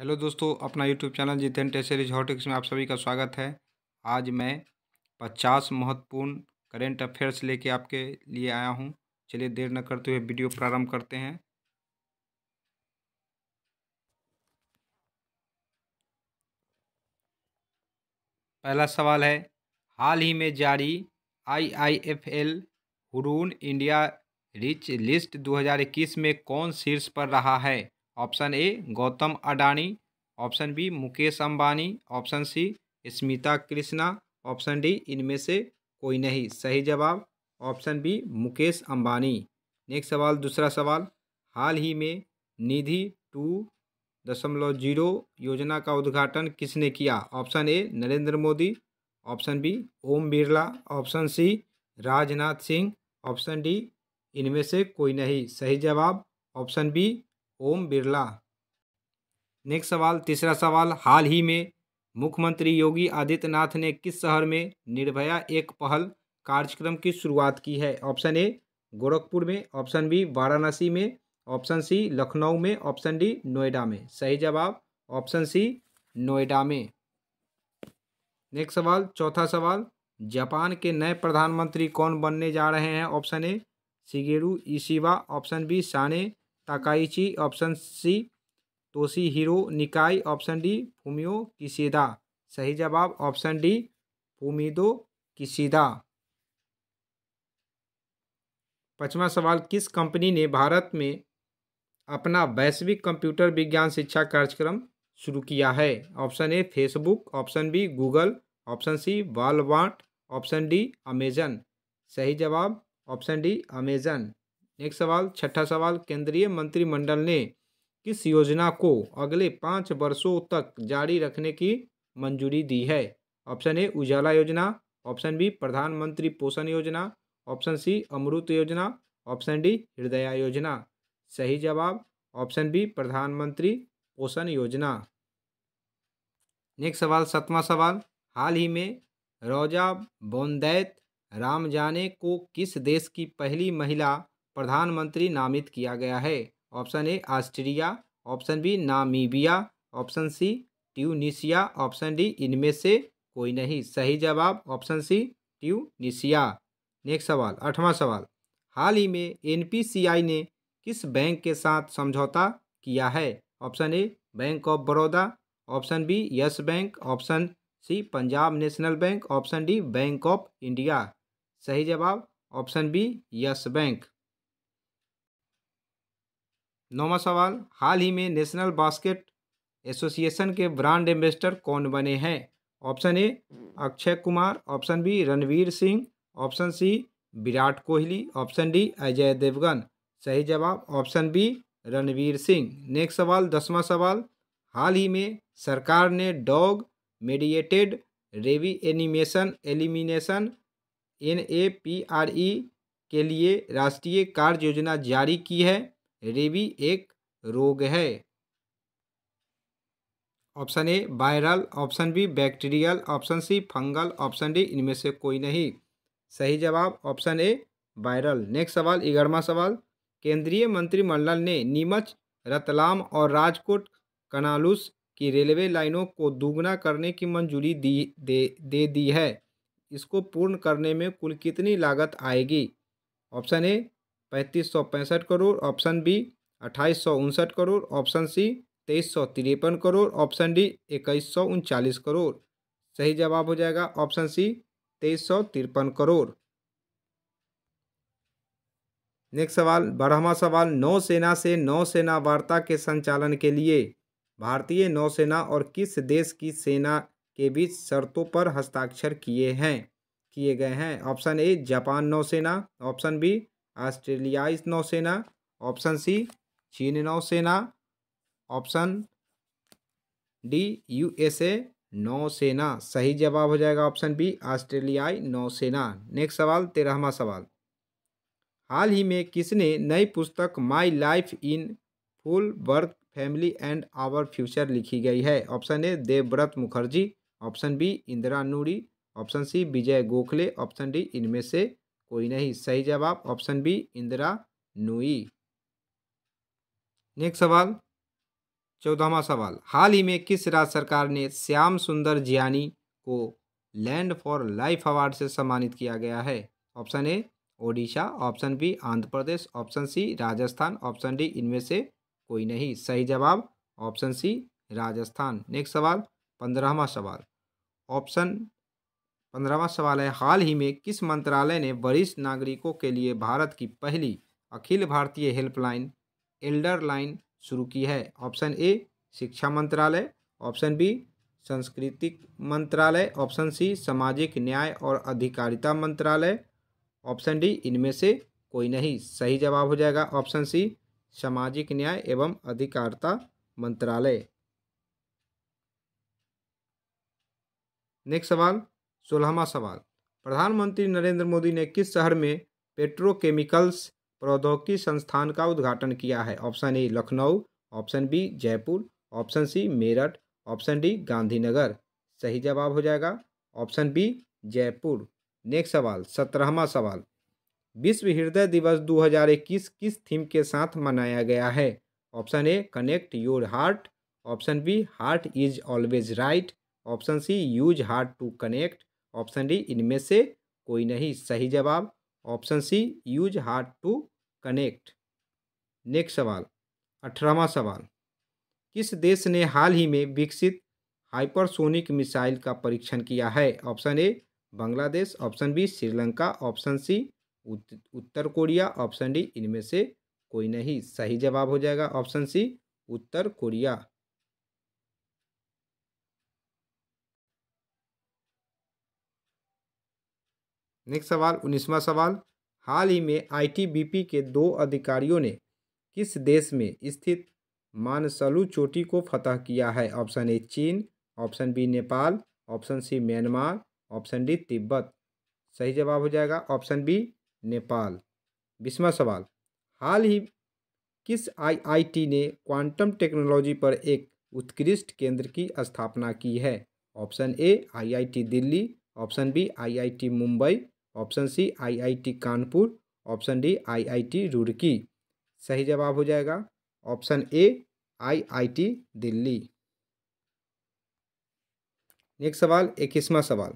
hello दोस्तों अपना YouTube channel Jiten टेसरीज हॉटिक्स में आप सभी का स्वागत है आज मैं पचास महत्वपूर्ण करेंट अफेयर्स लेके आपके लिए आया हूं चलिए देर न करते हुए वीडियो प्रारंभ करते हैं पहला सवाल है हाल ही में जारी IIFL Hurun India rich list 2021 में कौन शीर्ष पर रहा है option A Gautam Adani option B Mukesh Ambani option C Smita Krishna option D इनमें से कोई नहीं सही जवाब option B Mukesh Ambani next सवाल दूसरा सवाल हाल ही में निधि टू दशमलव जीरो योजना का उद्घाटन किसने किया option A Narendra Modi option B Om Birla option C Rajnath Singh option D इनमें से कोई नहीं सही जवाब option B Om Birla next सवाल तीसरा सवाल हाल ही में मुख्यमंत्री योगी आदित्यनाथ ने किस शहर में निर्भया एक पहल कार्यक्रम की शुरुआत की है ऑप्शन ए गोरखपुर में ऑप्शन बी वाराणसी में ऑप्शन सी लखनऊ में ऑप्शन डी नोएडा में सही जवाब ऑप्शन सी नोएडा में नेक्स्ट सवाल चौथा सवाल जापान के नए प्रधानमंत्री कौन बनने जा रहे हैं option A Shigeru Ishiba option B Sanae Takaichi option C Toshihiro Nikai option D Fumio Kishida सही जवाब ऑप्शन डी फूमिदो किसीदा पचवा सवाल किस कंपनी ने भारत में अपना वैश्विक कंप्यूटर विज्ञान शिक्षा कार्यक्रम शुरू किया है option A Facebook option B Google option C Walmart option D Amazon सही जवाब ऑप्शन डी अमेजन नेक्स्ट सवाल छठा सवाल केंद्रीय मंत्रिमंडल ने किस योजना को अगले पाँच वर्षों तक जारी रखने की मंजूरी दी है ऑप्शन ए उजाला योजना ऑप्शन बी प्रधानमंत्री पोषण योजना ऑप्शन सी अमृत योजना ऑप्शन डी हृदया योजना सही जवाब ऑप्शन बी प्रधानमंत्री पोषण योजना नेक्स्ट सवाल सतवा सवाल हाल ही में रोजा बोंदैत राम जाने को किस देश की पहली महिला प्रधानमंत्री नामित किया गया है option A Austria option B Namibia option C Tunisia option D इनमें से कोई नहीं सही जवाब ऑप्शन सी ट्यूनिशिया नेक्स्ट सवाल आठवां सवाल हाल ही में एनपीसीआई ने किस बैंक के साथ समझौता किया है option A bank of Baroda option B Yes Bank option C Punjab National Bank option D Bank of India सही जवाब ऑप्शन बी यस बैंक नौवा सवाल हाल ही में नेशनल बास्केट एसोसिएशन के ब्रांड एम्बेसडर कौन बने हैं option A Akshay Kumar option B Ranveer Singh option C Virat Kohli option D Ajay Devgan सही जवाब option B Ranveer Singh next सवाल दसवां सवाल हाल ही में सरकार ने डॉग मेडिएटेड रेवी animation elimination N A P R E के लिए राष्ट्रीय कार्य योजना जारी की है रेबी एक रोग है option A viral option B bacterial option C fungal option D इनमें से कोई नहीं सही जवाब ऑप्शन ए वायरल नेक्स्ट सवाल ग्यारहवा सवाल केंद्रीय मंत्रिमंडल ने नीमच रतलाम और राजकोट कनालूस की रेलवे लाइनों को दोगुना करने की मंजूरी दी दे दे दी है इसको पूर्ण करने में कुल कितनी लागत आएगी ऑप्शन ए पैंतीस सौ पैंसठ करोड़ ऑप्शन बी अट्ठाईस सौ उनसठ करोड़ ऑप्शन सी तेईस सौ तिरपन करोड़ ऑप्शन डी इक्कीस सौ उनचालीस करोड़ सही जवाब हो जाएगा ऑप्शन सी तेईस सौ तिरपन करोड़ नेक्स्ट सवाल बारहवा सवाल नौसेना से नौसेना वार्ता के संचालन के लिए भारतीय नौसेना और किस देश की सेना के बीच शर्तों पर हस्ताक्षर किए हैं किए गए हैं ऑप्शन ए जापान नौसेना ऑप्शन बी ऑस्ट्रेलियाई नौसेना ऑप्शन सी चीन नौसेना ऑप्शन डी यूएसए नौसेना सही जवाब हो जाएगा ऑप्शन बी ऑस्ट्रेलियाई नौसेना नेक्स्ट सवाल तेरहवा सवाल हाल ही में किसने नई पुस्तक my life in full birth family and our future लिखी गई है option A Devvrat Mukherjee option B Indira Noori option C Vijay Gokhale option D इनमें से कोई नहीं सही जवाब option B Indira Nooyi next सवाल चौदहवा सवाल हाल ही में किस राज्य सरकार ने श्याम सुंदर जियानी को लैंड फॉर लाइफ अवार्ड से सम्मानित किया गया है option A Odisha option B Andhra Pradesh option C Rajasthan option D इनमें से कोई नहीं सही जवाब ऑप्शन सी राजस्थान नेक्स्ट सवाल पंद्रहवा सवाल ऑप्शन पंद्रहवा सवाल है हाल ही में किस मंत्रालय ने वरिष्ठ नागरिकों के लिए भारत की पहली अखिल भारतीय हेल्पलाइन एल्डर लाइन शुरू की है ऑप्शन ए शिक्षा मंत्रालय ऑप्शन बी सांस्कृतिक मंत्रालय ऑप्शन सी सामाजिक न्याय और अधिकारिता मंत्रालय ऑप्शन डी इनमें से कोई नहीं सही जवाब हो जाएगा ऑप्शन सी सामाजिक न्याय एवं अधिकारिता मंत्रालय नेक्स्ट सवाल सोलहवा सवाल प्रधानमंत्री नरेंद्र मोदी ने किस शहर में पेट्रोकेमिकल्स प्रौद्योगिकी संस्थान का उद्घाटन किया है option A Lucknow option B Jaipur option C Meerut option D Gandhinagar सही जवाब हो जाएगा ऑप्शन बी जयपुर नेक्स्ट सवाल सत्रहवा सवाल विश्व हृदय दिवस 2021 किस थीम के साथ मनाया गया है option A connect your heart option B heart is always right option C use heart to connect option D इनमें से कोई नहीं सही जवाब option C use hard to connect next सवाल अठारहवा सवाल किस देश ने हाल ही में विकसित हाइपरसोनिक मिसाइल का परीक्षण किया है option A Bangladesh option B Sri Lanka option C उत्तर कोरिया ऑप्शन डी इनमें से कोई नहीं सही जवाब हो जाएगा ऑप्शन सी उत्तर कोरिया नेक्स्ट सवाल उन्नीसवा सवाल हाल ही में आईटीबीपी के दो अधिकारियों ने किस देश में स्थित मानसलू चोटी को फतह किया है ऑप्शन ए चीन option B Nepal option C Myanmar option D तिब्बत सही जवाब हो जाएगा ऑप्शन बी नेपाल बीसवा सवाल हाल ही किस आईआईटी ने क्वांटम टेक्नोलॉजी पर एक उत्कृष्ट केंद्र की स्थापना की है option A IIT Delhi option B IIT Mumbai option C IIT Kanpur option D IIT Roorkee सही जवाब हो जाएगा option A IIT Delhi next सवाल इक्कीसवा सवाल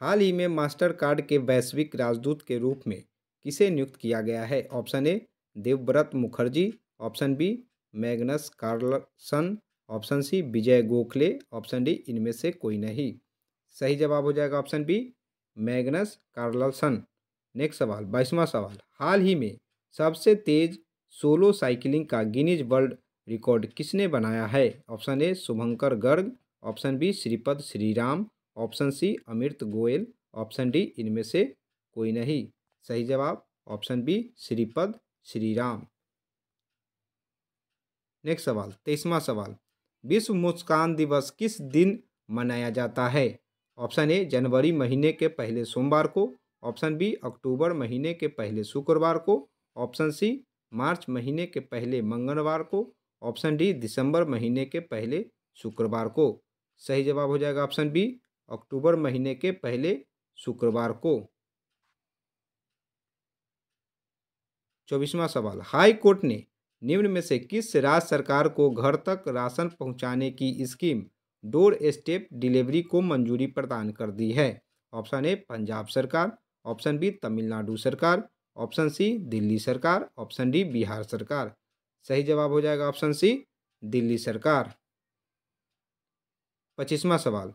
हाल ही में मास्टर कार्ड के वैश्विक राजदूत के रूप में किसे नियुक्त किया गया है option A Devvrat Mukherjee option B Magnus Carlsen option C Vijay Gokhale option D इनमें से कोई नहीं सही जवाब हो जाएगा option B Magnus Carlsen next सवाल बाईसवां सवाल हाल ही में सबसे तेज सोलो साइकिलिंग का गिनीज वर्ल्ड रिकॉर्ड किसने बनाया है option A Shubhankar Garg option B Shripad Shriram option C Amrit Goyal option D इनमें से कोई नहीं सही जवाब option B Shripad Shriram next सवाल तेईसवा सवाल विश्व मुस्कान दिवस किस दिन मनाया जाता है ऑप्शन ए जनवरी महीने के पहले सोमवार को ऑप्शन बी अक्टूबर महीने के पहले शुक्रवार को ऑप्शन सी मार्च महीने के पहले मंगलवार को ऑप्शन डी दिसंबर महीने के पहले शुक्रवार को सही जवाब हो जाएगा ऑप्शन बी अक्टूबर महीने के पहले शुक्रवार को चौबीसवा सवाल हाई कोर्ट ने निम्न में से किस राज्य सरकार को घर तक राशन पहुंचाने की स्कीम डोर स्टेप डिलीवरी को मंजूरी प्रदान कर दी है ऑप्शन ए पंजाब सरकार ऑप्शन बी तमिलनाडु सरकार ऑप्शन सी दिल्ली सरकार ऑप्शन डी बिहार सरकार सही जवाब हो जाएगा ऑप्शन सी दिल्ली सरकार पच्चीसवा सवाल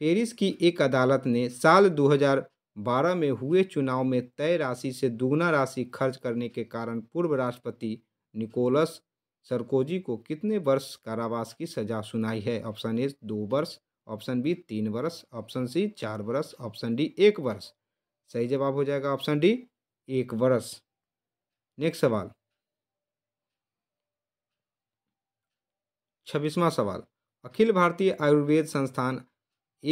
पेरिस की एक अदालत ने साल 2012 में हुए चुनाव में तय राशि से दुगना राशि खर्च करने के कारण पूर्व राष्ट्रपति निकोलस सरकोजी को कितने वर्ष कारावास की सजा सुनाई है ऑप्शन ए दो वर्ष ऑप्शन बी तीन वर्ष ऑप्शन सी चार वर्ष ऑप्शन डी एक वर्ष सही जवाब हो जाएगा ऑप्शन डी एक वर्ष नेक्स्ट सवाल छब्बीसवा सवाल अखिल भारतीय आयुर्वेद संस्थान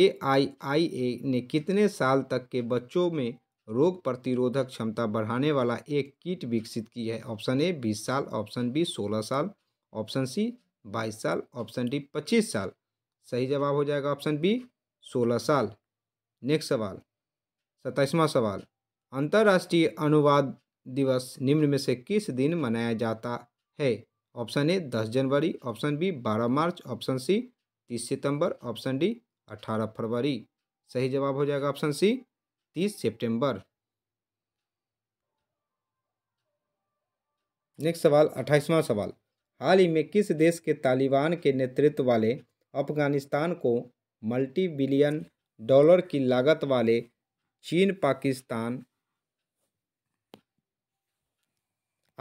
ए आई आई ए ने कितने साल तक के बच्चों में रोग प्रतिरोधक क्षमता बढ़ाने वाला एक किट विकसित की है ऑप्शन ए बीस साल ऑप्शन बी सोलह साल ऑप्शन सी बाईस साल ऑप्शन डी पच्चीस साल सही जवाब हो जाएगा ऑप्शन बी सोलह साल नेक्स्ट सवाल सताईसवां सवाल अंतर्राष्ट्रीय अनुवाद दिवस निम्न में से किस दिन मनाया जाता है ऑप्शन ए दस जनवरी ऑप्शन बी बारह मार्च ऑप्शन सी तीस सितंबर ऑप्शन डी अठारह फरवरी सही जवाब हो जाएगा ऑप्शन सी तीस सितंबर नेक्स्ट सवाल अट्ठाईसवां सवाल हाल ही में किस देश के तालिबान के नेतृत्व वाले अफगानिस्तान को मल्टी बिलियन डॉलर की लागत वाले चीन पाकिस्तान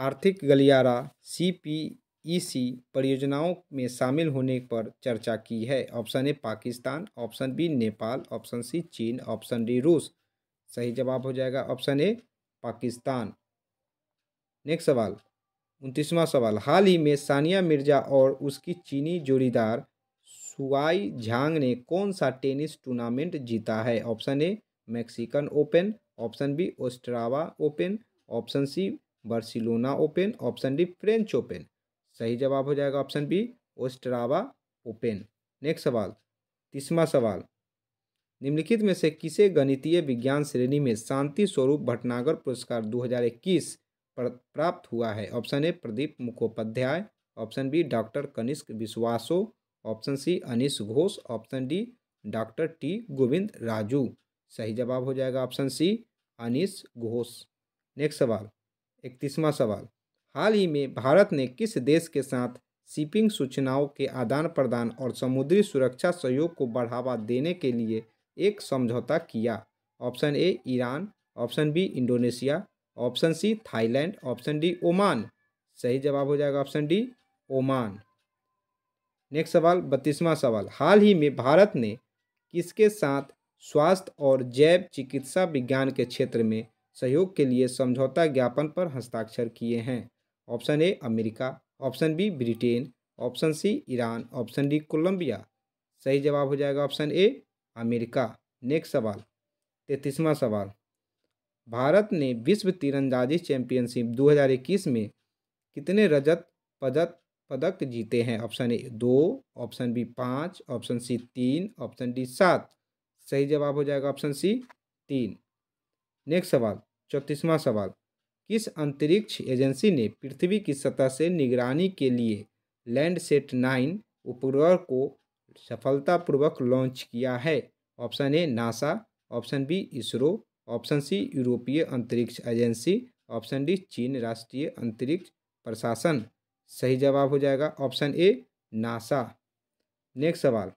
आर्थिक गलियारा सी पी ई सी परियोजनाओं में शामिल होने पर चर्चा की है option A Pakistan option B Nepal option C चीन ऑप्शन डी रूस सही जवाब हो जाएगा ऑप्शन ए पाकिस्तान नेक्स्ट सवाल उनतीसवां सवाल हाल ही में सानिया मिर्जा और उसकी चीनी जोड़ीदार सुवाई झांग ने कौन सा टेनिस टूर्नामेंट जीता है option A Mexican Open option B Ostrava Open option C Barcelona Open option D French Open सही जवाब हो जाएगा option B Ostrava Open next सवाल तीसवा सवाल निम्नलिखित में से किसे गणितीय विज्ञान श्रेणी में शांति स्वरूप भटनागर पुरस्कार 2021 प्राप्त हुआ है option A Pradeep Mukhopadhyay option B doctor Kanishk विश्वासो option C Anish Ghosh option D doctor T Govind Raju सही जवाब हो जाएगा option C Anish Ghosh next सवाल इकतीसवां सवाल हाल ही में भारत ने किस देश के साथ शिपिंग सूचनाओं के आदान प्रदान और समुद्री सुरक्षा सहयोग को बढ़ावा देने के लिए एक समझौता किया option A Iran option B Indonesia option C Thailand option D Oman सही जवाब हो जाएगा ऑप्शन डी ओमान नेक्स्ट सवाल बत्तीसवां सवाल हाल ही में भारत ने किसके साथ स्वास्थ्य और जैव चिकित्सा विज्ञान के क्षेत्र में सहयोग के लिए समझौता ज्ञापन पर हस्ताक्षर किए हैं option A America option B Britain option C Iran option D Colombia सही जवाब हो जाएगा ऑप्शन ए अमेरिका नेक्स्ट सवाल तैतीसवां सवाल भारत ने विश्व तीरंदाजी चैंपियनशिप 2021 में कितने रजत पदक पदक जीते हैं ऑप्शन ए दो ऑप्शन बी पाँच ऑप्शन सी तीन ऑप्शन डी सात सही जवाब हो जाएगा ऑप्शन सी तीन नेक्स्ट सवाल चौंतीसवां सवाल किस अंतरिक्ष एजेंसी ने पृथ्वी की सतह से निगरानी के लिए लैंडसेट नाइन उपग्रह को सफलतापूर्वक लॉन्च किया है option A NASA option B ISRO option C यूरोपीय अंतरिक्ष एजेंसी ऑप्शन डी चीन राष्ट्रीय अंतरिक्ष प्रशासन सही जवाब हो जाएगा ऑप्शन ए नासा नेक्स्ट सवाल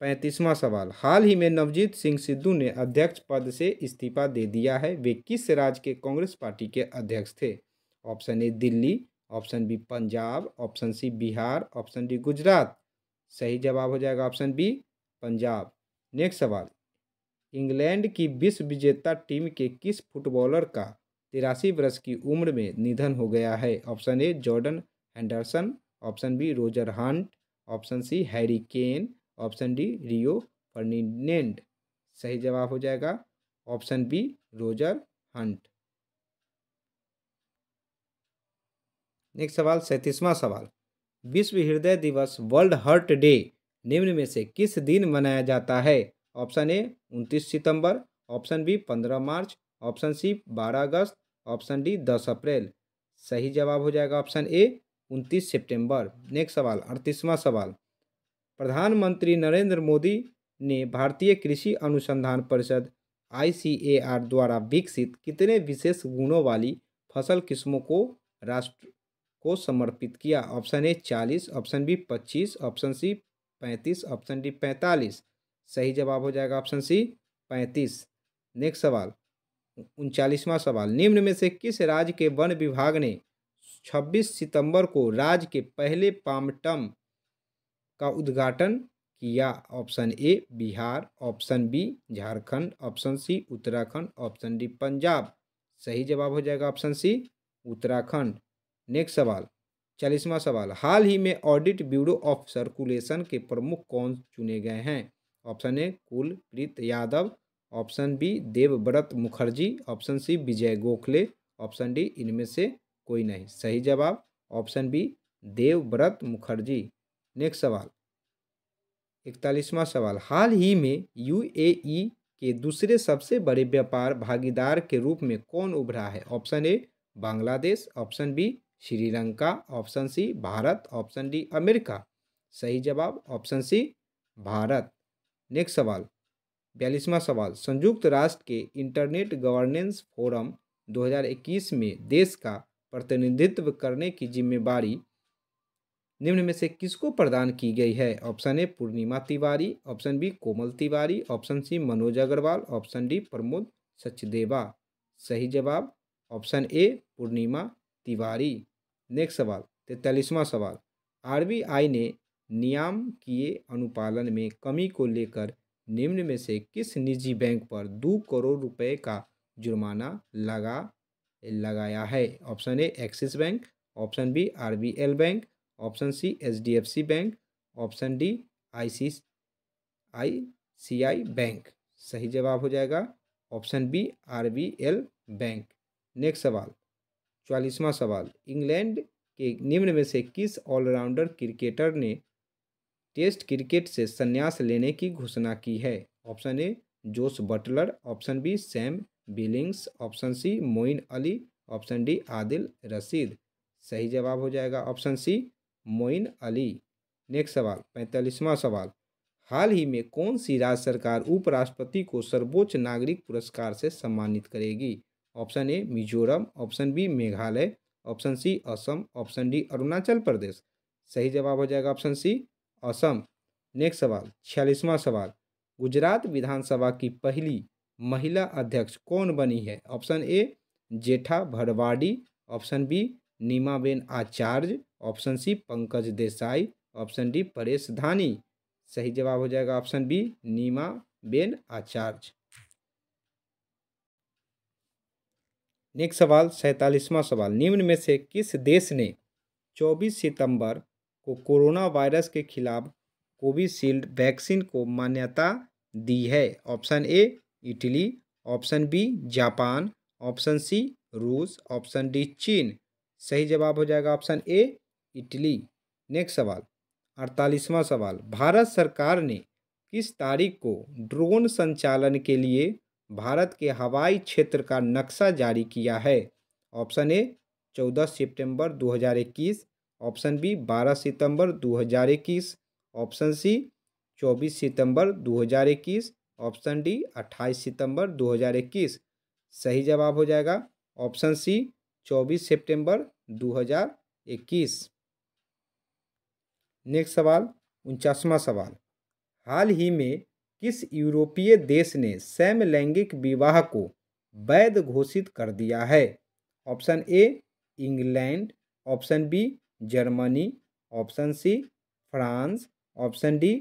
पैंतीसवां सवाल हाल ही में नवजीत सिंह सिद्धू ने अध्यक्ष पद से इस्तीफा दे दिया है वे किस राज्य के कांग्रेस पार्टी के अध्यक्ष थे option A Delhi option B Punjab option C Bihar option D Gujarat सही जवाब हो जाएगा ऑप्शन बी पंजाब नेक्स्ट सवाल इंग्लैंड की विश्व विजेता टीम के किस फुटबॉलर का तिरासी वर्ष की उम्र में निधन हो गया है option A Jordan Henderson option B Roger Hunt option C Harry Kane option D Rio Ferdinand सही जवाब हो जाएगा option B Roger Hunt next सवाल सैंतीसवां सवाल विश्व हृदय दिवस वर्ल्ड हर्ट डे निम्न में से किस दिन मनाया जाता है ऑप्शन ए उनतीस सितंबर ऑप्शन बी पंद्रह मार्च ऑप्शन सी बारह अगस्त ऑप्शन डी दस अप्रैल सही जवाब हो जाएगा ऑप्शन ए उनतीस सितंबर नेक्स्ट सवाल अड़तीसवां सवाल प्रधानमंत्री नरेंद्र मोदी ने भारतीय कृषि अनुसंधान परिषद आई द्वारा विकसित कितने विशेष गुणों वाली फसल किस्मों को राष्ट्र को समर्पित किया ऑप्शन ए चालीस ऑप्शन बी पच्चीस ऑप्शन सी पैंतीस ऑप्शन डी पैंतालीस सही जवाब हो जाएगा ऑप्शन सी पैंतीस नेक्स्ट सवाल उनचालीसवां सवाल निम्न में से किस राज्य के वन विभाग ने 26 सितंबर को राज्य के पहले पामटम का उद्घाटन किया option A Bihar option B Jharkhand option C Uttarakhand option D Punjab सही जवाब हो जाएगा ऑप्शन सी उत्तराखंड नेक्स्ट सवाल चालीसवा सवाल हाल ही में ऑडिट ब्यूरो ऑफ सर्कुलेशन के प्रमुख कौन चुने गए हैं option A Kulpreet Yadav option B Devvrat Mukherjee option C Vijay Gokhale option D इनमें से कोई नहीं सही जवाब option B Devvrat Mukherjee next सवाल इकतालीसवां सवाल हाल ही में यूएई के दूसरे सबसे बड़े व्यापार भागीदार के रूप में कौन उभरा है option A Bangladesh option B Sri Lanka option C Bharat option D America सही जवाब ऑप्शन सी भारत नेक्स्ट सवाल बयालीसवां सवाल संयुक्त राष्ट्र के इंटरनेट गवर्नेंस फोरम 2021 में देश का प्रतिनिधित्व करने की जिम्मेवारी निम्न में से किसको प्रदान की गई है option A Purnima Tiwari option B Komal Tiwari option C Manoj Agarwal option D Pramod Sachdeva सही जवाब option A Purnima Tiwari next सवाल तैतालीसवां सवाल आरबीआई ने नियाम किए अनुपालन में कमी को लेकर निम्न में से किस निजी बैंक पर दो करोड़ रुपए का जुर्माना लगा लगाया है option A Axis bank option B RBL bank option C HDFC bank option D I ICI bank सही जवाब हो जाएगा option B RBL bank next सवाल चालीसवां सवाल इंग्लैंड के निम्न में से किस ऑलराउंडर क्रिकेटर ने टेस्ट क्रिकेट से संन्यास लेने की घोषणा की है option A Jos Buttler option B Sam Billings option C Moeen Ali option D Adil Rashid सही जवाब हो जाएगा option C Moeen Ali next सवाल पैंतालीसवां सवाल हाल ही में कौन सी राज्य सरकार उपराष्ट्रपति को सर्वोच्च नागरिक पुरस्कार से सम्मानित करेगी option A Mizoram option B Meghalaya option C Assam option D Arunachal Pradesh सही जवाब हो जाएगा ऑप्शन सी असम नेक्स्ट सवाल छियालीसवां सवाल गुजरात विधानसभा की पहली महिला अध्यक्ष कौन बनी है option A Jetha Bharwadi option B Nimaben Acharya option C Pankaj Desai option D Paresh Dhani सही जवाब हो जाएगा option B Nima ben Acharya next सवाल सैंतालीसवां सवाल निम्न में से किस देश ने 24 सितंबर को कोरोना वायरस के खिलाफ कोविशील्ड वैक्सीन को मान्यता दी है option A Italy option B Japan option C रूस ऑप्शन डी चीन सही जवाब हो जाएगा ऑप्शन ए इटली नेक्स्ट सवाल अड़तालीसवां सवाल भारत सरकार ने किस तारीख को ड्रोन संचालन के लिए भारत के हवाई क्षेत्र का नक्शा जारी किया है ऑप्शन ए चौदह सितंबर 2021 ऑप्शन बी 12 सितंबर 2021 ऑप्शन सी 24 सितंबर 2021 ऑप्शन डी 28 सितंबर 2021 सही जवाब हो जाएगा ऑप्शन सी 24 सितंबर 2021 नेक्स्ट सवाल उनचासवा सवाल हाल ही में किस यूरोपीय देश ने समलैंगिक विवाह को वैध घोषित कर दिया है option A England option B Germany option C France option D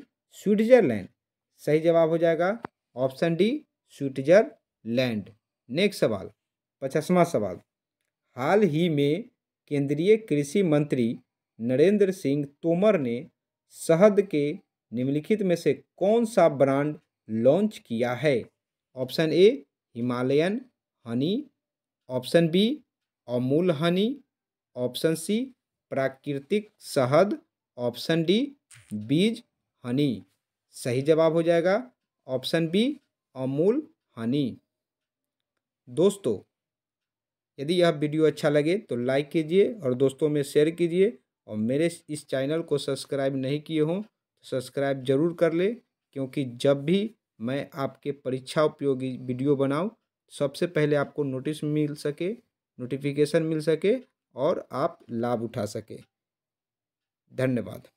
Switzerland सही जवाब हो जाएगा ऑप्शन डी स्विट्जरलैंड नेक्स्ट सवाल पचासवा सवाल हाल ही में केंद्रीय कृषि मंत्री नरेंद्र सिंह तोमर ने शहद के निम्नलिखित में से कौन सा ब्रांड लॉन्च किया है option A Himalayan honey option B Amul honey option C प्राकृतिक शहद ऑप्शन डी बीज हनी सही जवाब हो जाएगा ऑप्शन बी अमूल हनी दोस्तों यदि यह वीडियो अच्छा लगे तो लाइक कीजिए और दोस्तों में शेयर कीजिए और मेरे इस चैनल को सब्सक्राइब नहीं किए हों सब्सक्राइब जरूर कर ले क्योंकि जब भी मैं आपके परीक्षा उपयोगी वीडियो बनाऊँ सबसे पहले आपको नोटिस मिल सके नोटिफिकेशन मिल सके और आप लाभ उठा सके धन्यवाद